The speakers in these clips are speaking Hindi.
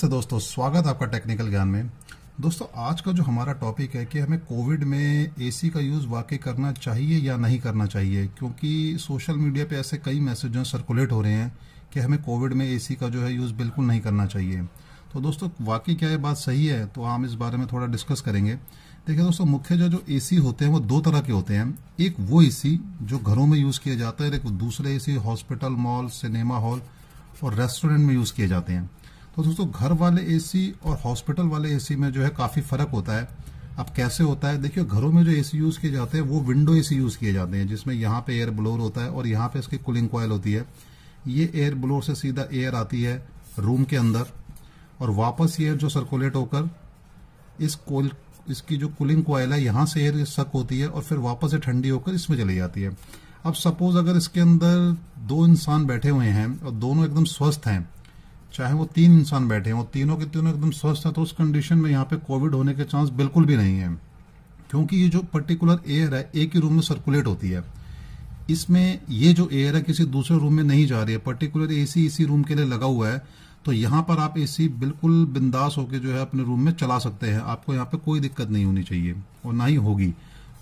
से दोस्तों स्वागत आपका टेक्निकल ज्ञान में दोस्तों आज का जो हमारा टॉपिक है कि हमें कोविड में एसी का यूज़ वाकई करना चाहिए या नहीं करना चाहिए क्योंकि सोशल मीडिया पे ऐसे कई मैसेज सर्कुलेट हो रहे हैं कि हमें कोविड में एसी का जो है यूज़ बिल्कुल नहीं करना चाहिए तो दोस्तों वाकई क्या ये बात सही है तो हम इस बारे में थोड़ा डिस्कस करेंगे देखिए दोस्तों मुख्य जो जो एसी होते हैं वो दो तरह के होते हैं एक वो एसी जो घरों में यूज़ किया जाता है एक दूसरे AC hospital mall cinema hall और रेस्टोरेंट में यूज़ किए जाते हैं तो दोस्तों घर वाले एसी और हॉस्पिटल वाले एसी में जो है काफ़ी फ़र्क होता है अब कैसे होता है देखिए घरों में जो एसी यूज़ किए जाते हैं वो विंडो एसी यूज़ किए जाते हैं जिसमें यहाँ पे एयर ब्लोर होता है और यहाँ पे इसकी कूलिंग कॉयल होती है ये एयर ब्लोर से सीधा एयर आती है रूम के अंदर और वापस एयर जो सर्कुलेट होकर इस कोल इसकी जो कूलिंग कॉयल है यहाँ से एयर सक होती है और फिर वापस से ठंडी होकर इसमें चली जाती है अब सपोज अगर इसके अंदर दो इंसान बैठे हुए हैं और दोनों एकदम स्वस्थ हैं चाहे वो तीन इंसान बैठे वो तीनों के तीनों एकदम स्वस्थ हैं तो उस कंडीशन में यहाँ पे कोविड होने के चांस बिल्कुल भी नहीं है क्योंकि ये जो पर्टिकुलर एयर है एक ही रूम में सर्कुलेट होती है इसमें ये जो एयर है किसी दूसरे रूम में नहीं जा रही है पर्टिकुलर एसी इसी रूम के लिए लगा हुआ है तो यहाँ पर आप एसी बिल्कुल बिंदास होकर जो है अपने रूम में चला सकते हैं आपको यहाँ पे कोई दिक्कत नहीं होनी चाहिए और ना ही होगी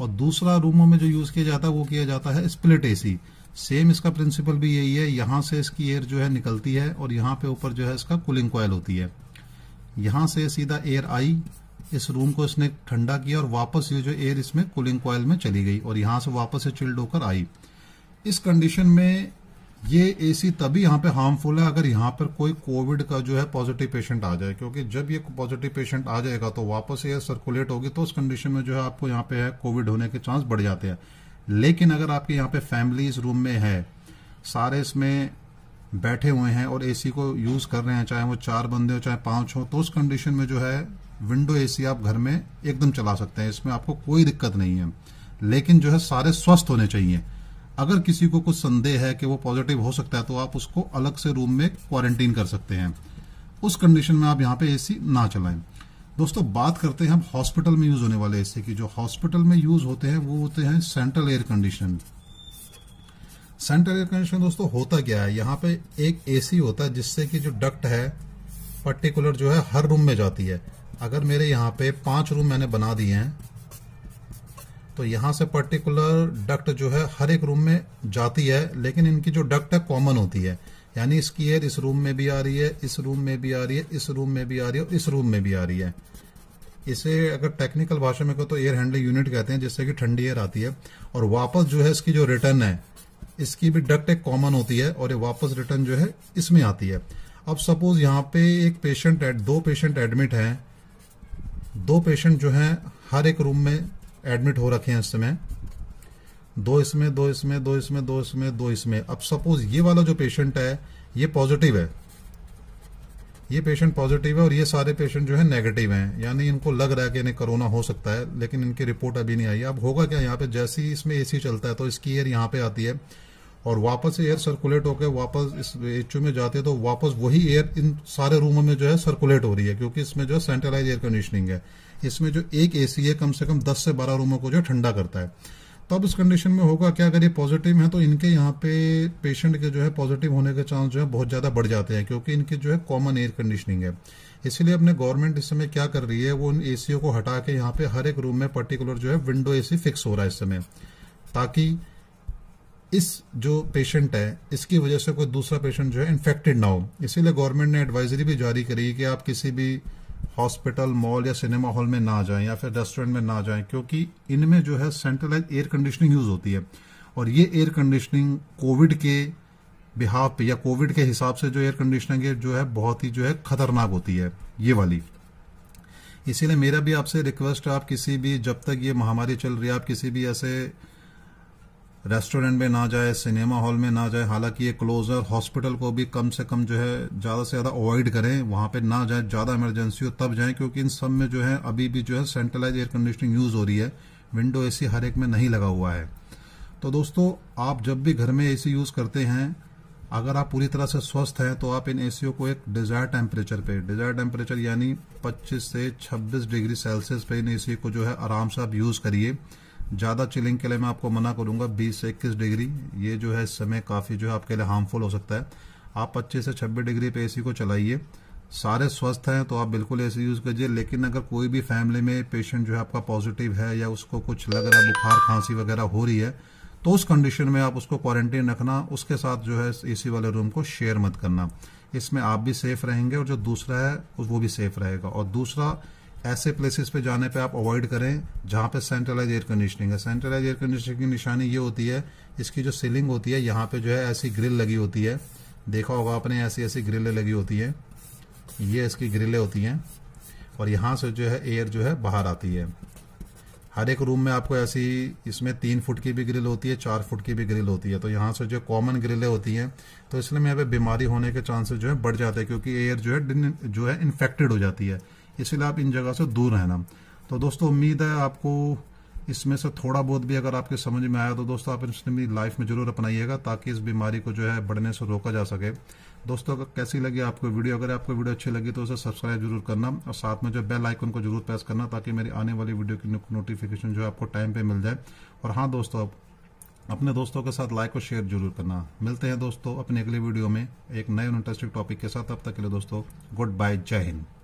और दूसरा रूमों में जो यूज किया जाता है वो किया जाता है स्प्लिट एसी सेम इसका प्रिंसिपल भी यही है यहां से इसकी एयर जो है निकलती है और यहाँ पे ऊपर जो है इसका कूलिंग कॉयल होती है यहां से सीधा एयर आई इस रूम को इसने ठंडा किया और वापस ये जो एयर इसमें कूलिंग कॉयल में चली गई और यहां से वापस से चिल्ड होकर आई इस कंडीशन में ये एसी तभी यहां पे हार्मफुल है अगर यहाँ पर कोई कोविड का जो है पॉजिटिव पेशेंट आ जाए क्योंकि जब ये पॉजिटिव पेशेंट आ जाएगा तो वापस एयर सर्कुलेट होगी तो उस कंडीशन में जो है आपको यहाँ पे है कोविड होने के चांस बढ़ जाते हैं लेकिन अगर आपके यहाँ पे फैमिलीज रूम में है सारे इसमें बैठे हुए हैं और एसी को यूज कर रहे हैं चाहे वो चार बंदे हो चाहे पांच हो तो उस कंडीशन में जो है विंडो एसी आप घर में एकदम चला सकते हैं इसमें आपको कोई दिक्कत नहीं है लेकिन जो है सारे स्वस्थ होने चाहिए अगर किसी को कुछ संदेह है कि वो पॉजिटिव हो सकता है तो आप उसको अलग से रूम में क्वारंटीन कर सकते हैं उस कंडीशन में आप यहाँ पे एसी ना चलाएं दोस्तों बात करते हैं हम हॉस्पिटल में यूज होने वाले ऐसे की जो हॉस्पिटल में यूज होते हैं वो होते हैं central air condition central air condition दोस्तों होता क्या है यहाँ पे एक एसी होता है जिससे कि जो डक्ट है पर्टिकुलर जो है हर रूम में जाती है अगर मेरे यहाँ पे पांच रूम मैंने बना दिए हैं तो यहां से पर्टिकुलर डक्ट जो है हर एक रूम में जाती है लेकिन इनकी जो डक्ट है कॉमन होती है यानी इसकी एयर इस रूम में भी आ रही है इस रूम में भी आ रही है इस रूम में भी आ रही है और इस रूम में भी आ रही है इसे अगर टेक्निकल भाषा में कहो तो एयर हैंडलिंग यूनिट कहते हैं जिससे कि ठंडी एयर आती है और वापस जो है इसकी जो रिटर्न है इसकी भी डक्ट एक कॉमन होती है और ये वापस रिटर्न जो है इसमें आती है अब सपोज यहाँ पे एक पेशेंट दो पेशेंट एडमिट हैं दो पेशेंट जो हैं हर एक रूम में एडमिट हो रखे हैं इस समय दो इसमें दो इसमें दो इसमें दो इसमें दो इसमें अब सपोज ये वाला जो पेशेंट है ये पॉजिटिव है ये पेशेंट पॉजिटिव है और ये सारे पेशेंट जो है नेगेटिव हैं यानी इनको लग रहा है कि इन्हें कोरोना हो सकता है लेकिन इनकी रिपोर्ट अभी नहीं आई अब होगा क्या यहाँ पे जैसे ही इसमें एसी चलता है तो इसकी एयर यहाँ पे आती है और वापस एयर सर्कुलेट होकर वापस इस एच में जाते है तो वापस वही एयर इन सारे रूमों में जो है सर्कुलेट हो रही है क्योंकि इसमें जो है सेंट्रलाइज एयर कंडीशनिंग है इसमें जो एक एसी है कम से कम दस से बारह रूमों को जो ठंडा करता है तब इस कंडीशन में होगा क्या अगर ये पॉजिटिव है तो इनके यहाँ पे पेशेंट के जो है पॉजिटिव होने के चांस जो है बहुत ज़्यादा बढ़ जाते हैं क्योंकि इनकी जो है कॉमन एयर कंडीशनिंग है इसीलिए अपने गवर्नमेंट इस समय क्या कर रही है वो उन एसीओ को हटा के यहाँ पे हर एक रूम में पर्टिकुलर जो है विंडो एसी फिक्स हो रहा है इस समय ताकि इस जो पेशेंट है इसकी वजह से कोई दूसरा पेशेंट जो है इन्फेक्टेड ना हो इसीलिए गवर्नमेंट ने एडवाइजरी भी जारी करी कि आप किसी भी हॉस्पिटल मॉल या सिनेमा हॉल में ना जाएं या फिर रेस्टोरेंट में ना जाएं क्योंकि इनमें जो है सेंट्रलाइज एयर कंडीशनिंग यूज होती है और ये एयर कंडीशनिंग कोविड के बिहाव पे या कोविड के हिसाब से जो एयर कंडीशनिंग है जो है बहुत ही जो है खतरनाक होती है ये वाली इसीलिए मेरा भी आपसे रिक्वेस्ट है आप किसी भी जब तक ये महामारी चल रही है आप किसी भी ऐसे रेस्टोरेंट में ना जाए सिनेमा हॉल में ना जाए हालांकि ये क्लोजर हॉस्पिटल को भी कम से कम जो है ज़्यादा से ज़्यादा अवॉइड करें वहां पे ना जाए ज़्यादा इमरजेंसी हो तब जाएं क्योंकि इन सब में जो है अभी भी जो है सेंट्रलाइज एयर कंडीशनिंग यूज़ हो रही है विंडो एसी हर एक में नहीं लगा हुआ है तो दोस्तों आप जब भी घर में ए यूज़ करते हैं अगर आप पूरी तरह से स्वस्थ हैं तो आप इन ए को एक डिजायर टेम्परेचर पे डिजायर टेम्परेचर यानी 25 से 26 डिग्री सेल्सियस पे इन ए को जो है आराम से आप यूज़ करिए ज़्यादा चिलिंग के लिए मैं आपको मना करूंगा बीस से इक्कीस डिग्री ये जो है इस समय काफ़ी जो है आपके लिए हार्मफुल हो सकता है आप पच्चीस से छब्बीस डिग्री पे एसी को चलाइए सारे स्वस्थ हैं तो आप बिल्कुल एसी यूज़ कीजिए लेकिन अगर कोई भी फैमिली में पेशेंट जो है आपका पॉजिटिव है या उसको कुछ लग रहा है बुखार खांसी वगैरह हो रही है तो उस कंडीशन में आप उसको क्वारंटीन रखना उसके साथ जो है एसी वाले रूम को शेयर मत करना इसमें आप भी सेफ रहेंगे और जो दूसरा है वो भी सेफ रहेगा और दूसरा ऐसे प्लेसेस पे जाने पे आप अवॉइड करें जहां पे सेंट्रलाइज एयर कंडीशनिंग है सेंट्रलाइज एयर कंडीशनिंग की निशानी ये होती है इसकी जो सीलिंग होती है यहाँ पे जो है ऐसी ग्रिल लगी होती है देखा होगा आपने ऐसी ऐसी ग्रिलें लगी होती है ये इसकी ग्रिलें होती हैं और यहां से जो है एयर जो है बाहर आती है हर एक रूम में आपको ऐसी इसमें तीन फुट की भी ग्रिल होती है चार फुट की भी ग्रिल होती है तो यहां से जो कॉमन ग्रिलें होती हैं तो इसलिए यहाँ पे बीमारी होने के चांसेस जो है बढ़ जाते हैं क्योंकि एयर जो है जो है इन्फेक्टेड हो जाती है इसलिए आप इन जगह से दूर रहना तो दोस्तों उम्मीद है आपको इसमें से थोड़ा बहुत भी अगर आपके समझ में आया तो दोस्तों आप इसमें भी लाइफ में जरूर अपनाइएगा ताकि इस बीमारी को जो है बढ़ने से रोका जा सके दोस्तों अगर कैसी लगी आपको वीडियो अगर आपको वीडियो अच्छी लगी तो उसे सब्सक्राइब जरूर करना और साथ में जो बेल आइकन को जरूर प्रेस करना ताकि मेरी आने वाली वीडियो की नोटिफिकेशन जो है आपको टाइम पे मिल जाए और हाँ दोस्तों अपने दोस्तों के साथ लाइक और शेयर जरूर करना मिलते हैं दोस्तों अपने अगले वीडियो में एक नए इंटरेस्टिंग टॉपिक के साथ अब तक के लिए दोस्तों गुड बाय जय हिंद